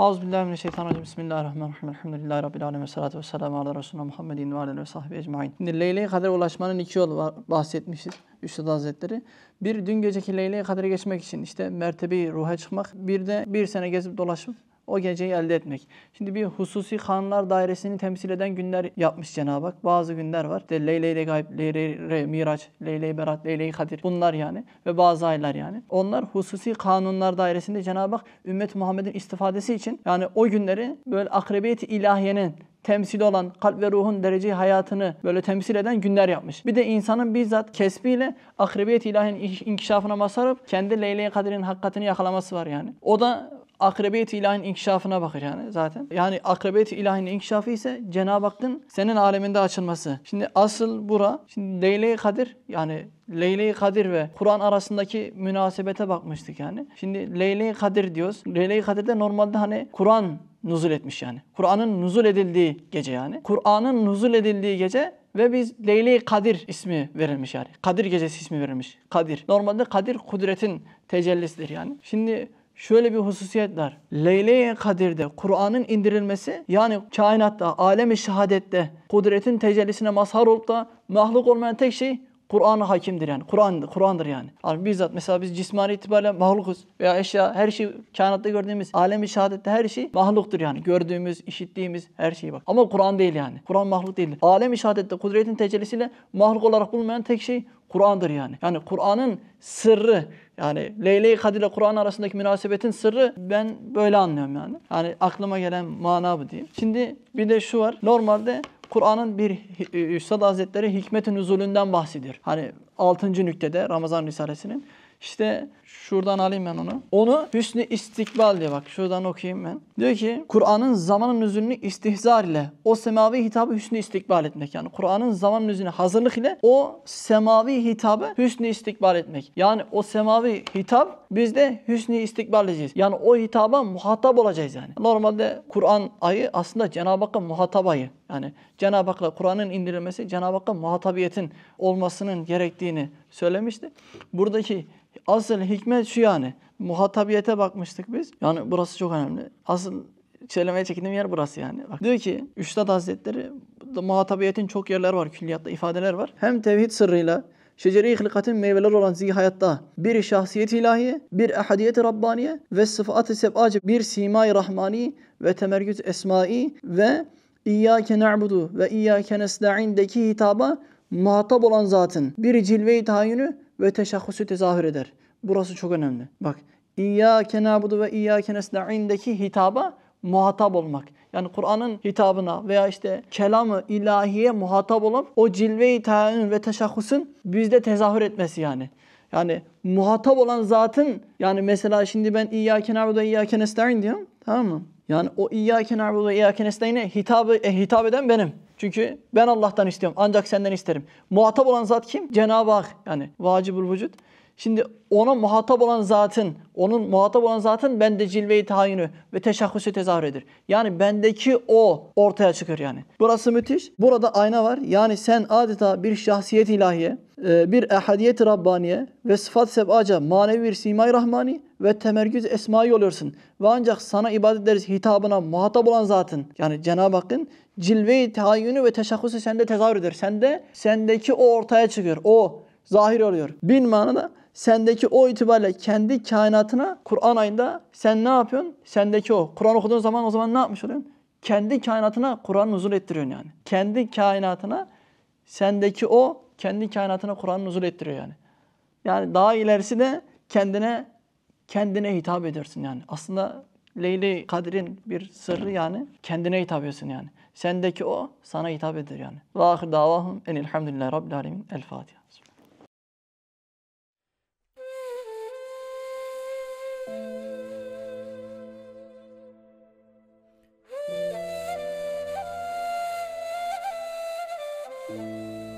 Euzubillahimineşşeytanirracim. Bismillahirrahmanirrahim. Elhamdülillahi Rabbil alemin. Salatu ve selamu ala Resulüna Muhammedin ve ala ve sahbihi ecmain. Şimdi Leyla'ya kadar ulaşmanın iki yolu var bahsetmişiz Üstad Hazretleri. Bir dün geceki Leyla'ya kadar geçmek için işte mertebeyi ruha çıkmak. Bir de bir sene gezip dolaşıp o geceyi elde etmek. Şimdi bir hususi hanlar dairesini temsil eden günler yapmış Cenab-ı Hak. Bazı günler var. De Leyley de Gayb, Leyley re Miraç, Leyley Berat, Leyley Kadir. Bunlar yani ve bazı aylar yani. Onlar hususi kanunlar dairesinde Cenab-ı Hak ümmet Muhammed'in istifadesi için yani o günleri böyle akrebiyeti ilahiyenin temsili olan kalp ve ruhun derece hayatını böyle temsil eden günler yapmış. Bir de insanın bizzat kesbiyle akrebiyet ilahinin inkişafına masarıp kendi Leyle-i Kadir'in hakikatini yakalaması var yani. O da akrebiyet ilahinin inkişafına bakır yani zaten. Yani akrebiyet ilahinin inkişafı ise Cenab-ı Hakk'ın senin aleminde açılması. Şimdi asıl bura, şimdi Leyle-i Kadir yani Leyle-i Kadir ve Kur'an arasındaki münasebete bakmıştık yani. Şimdi Leyle-i Kadir diyoruz. Leyle-i de normalde hani Kur'an nuzul etmiş yani. Kur'an'ın nuzul edildiği gece yani. Kur'an'ın nuzul edildiği gece ve biz Leyle-i Kadir ismi verilmiş yani. Kadir gecesi ismi verilmiş. Kadir. Normalde Kadir kudretin tecellisidir yani. Şimdi şöyle bir hususiyet var. Leyle-i Kadir'de Kur'an'ın indirilmesi yani kainatta, alemi şehadette kudretin tecellisine mazhar olup da mahluk olmayan tek şey Kur'an'a hakimdir yani. Kur'an Kur'an'dır yani. Yani bizzat mesela biz cismani itibariyle mahlukuz veya eşya her şey kainatta gördüğümüz alemi şehadette her şey mahluktur yani. Gördüğümüz, işittiğimiz her şey bak. Ama Kur'an değil yani. Kur'an mahluk değil. Alemi şehadette kudretin tecellisiyle mahluk olarak bulunmayan tek şey Kur'an'dır yani. Yani Kur'an'ın sırrı, yani Leyla-i Kadir ile Kur'an arasındaki münasebetin sırrı ben böyle anlıyorum yani. Yani aklıma gelen mana bu diyeyim. Şimdi bir de şu var. Normalde Kur'an'ın bir Üstad Hazretleri hikmetin üzülünden bahsediyor. Hani 6. nüktede Ramazan Risalesi'nin. İşte şuradan alayım ben onu. Onu Hüsnü İstikbal diye bak şuradan okuyayım ben. Diyor ki Kur'an'ın zamanın nüzulünü istihzar ile o semavi hitabı Hüsnü istikbal etmek. Yani Kur'an'ın zamanın nüzulünü hazırlık ile o semavi hitabı Hüsnü istikbal etmek. Yani o semavi hitap biz de Hüsnü istikbal edeceğiz. Yani o hitaba muhatap olacağız yani. Normalde Kur'an ayı aslında Cenab-ı Hakk'ın muhatap ayı. Yani Cenab-ı Hak'la Kur'an'ın indirilmesi Cenab-ı Hakk'ın muhatabiyetin olmasının gerektiğini söylemişti. Buradaki Asıl hikmet şu yani. Muhatabiyete bakmıştık biz. Yani burası çok önemli. Asıl söylemeye çekindiğim yer burası yani. Bak, diyor ki Üstad Hazretleri muhatabiyetin çok yerler var. Külliyatta ifadeler var. Hem tevhid sırrıyla şeceri-i hılkatın meyveleri olan zihayatta bir şahsiyet ilahi, bir ehadiyet-i rabbaniye ve sıfat-ı sebacı bir simay rahmani ve temerküz esmai ve İyyâke na'budu ve İyyâke nesta'in'deki hitaba muhatap olan zatın bir cilve-i tayyünü ve teşahhüsü tezahür eder. Burası çok önemli. Bak İyyâke nâbudu ve iyyâke nesta'indeki hitaba muhatap olmak. Yani Kur'an'ın hitabına veya işte kelamı ilahiye muhatap olup o cilve-i tayin ve teşahhusun bizde tezahür etmesi yani. Yani muhatap olan zatın yani mesela şimdi ben İyyâke nâbudu ve iyyâke nesta'in diyorum. Tamam mı? Yani o İyyâke nâbudu ve iyyâke nesta'ine hitabı e, hitap eden benim. Çünkü ben Allah'tan istiyorum ancak senden isterim. Muhatap olan zat kim? Cenab-ı Hak yani vacibul vücut. Şimdi ona muhatap olan zatın, onun muhatap olan zatın bende cilve-i tayinü ve teşahhüsü tezahür edir. Yani bendeki o ortaya çıkar yani. Burası müthiş. Burada ayna var. Yani sen adeta bir şahsiyet ilahiye, e, bir ehadiyet Rabbaniye ve sıfat sebaca manevi bir simay rahmani ve temerküz esmayı oluyorsun. Ve ancak sana ibadet ederiz hitabına muhatap olan zatın yani Cenab-ı Hakk'ın cilve-i tayyünü ve teşahhusu sende tezahür eder. Sende, sendeki o ortaya çıkıyor. O zahir oluyor. Bin manada sendeki o itibarla kendi kainatına Kur'an ayında sen ne yapıyorsun? Sendeki o. Kur'an okuduğun zaman o zaman ne yapmış oluyorsun? Kendi kainatına Kur'an nuzul ettiriyorsun yani. Kendi kainatına sendeki o kendi kainatına Kur'an nuzul ettiriyor yani. Yani daha ilerisi de kendine kendine hitap ediyorsun yani. Aslında Leyli Kadir'in bir sırrı yani kendine hitap ediyorsun yani. Sendeki o sana hitap ediyor yani. Ve ahir en enilhamdülillahi rabbil alemin. El Fatiha. thank you